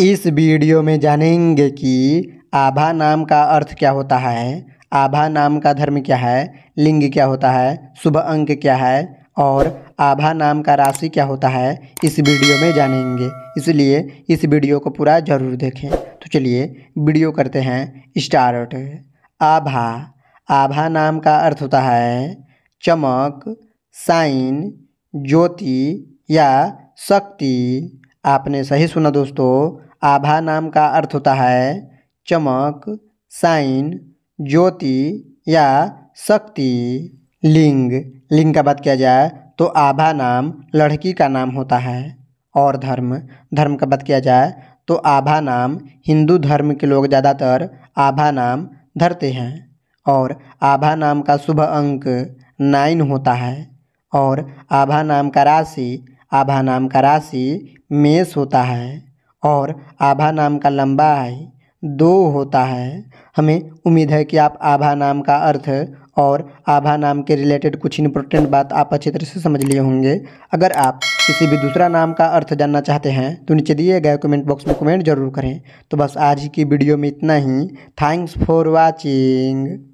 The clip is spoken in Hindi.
इस वीडियो में जानेंगे कि आभा नाम का अर्थ क्या होता है आभा नाम का धर्म क्या है लिंग क्या होता है शुभ अंक क्या है और आभा नाम का राशि क्या होता है इस वीडियो में जानेंगे इसलिए इस वीडियो को पूरा ज़रूर देखें तो चलिए वीडियो करते हैं स्टार्ट आभा आभा नाम का अर्थ होता है चमक साइन ज्योति या शक्ति आपने सही सुना दोस्तों आभा नाम का अर्थ होता है चमक साइन ज्योति या शक्ति लिंग लिंग का बात किया जाए तो आभा नाम लड़की का नाम होता है और धर्म धर्म का बात किया जाए तो आभा नाम हिंदू धर्म के लोग ज़्यादातर आभा नाम धरते हैं और आभा नाम का शुभ अंक नाइन होता है और आभा नाम का राशि आभा नाम का राशि मेष होता है और आभा नाम का लंबा है दो होता है हमें उम्मीद है कि आप आभा नाम का अर्थ और आभा नाम के रिलेटेड कुछ इंपॉर्टेंट बात आप अच्छी तरह से समझ लिए होंगे अगर आप किसी भी दूसरा नाम का अर्थ जानना चाहते हैं तो नीचे दिए गए कमेंट बॉक्स में कमेंट जरूर करें तो बस आज की वीडियो में इतना ही थैंक्स फॉर वॉचिंग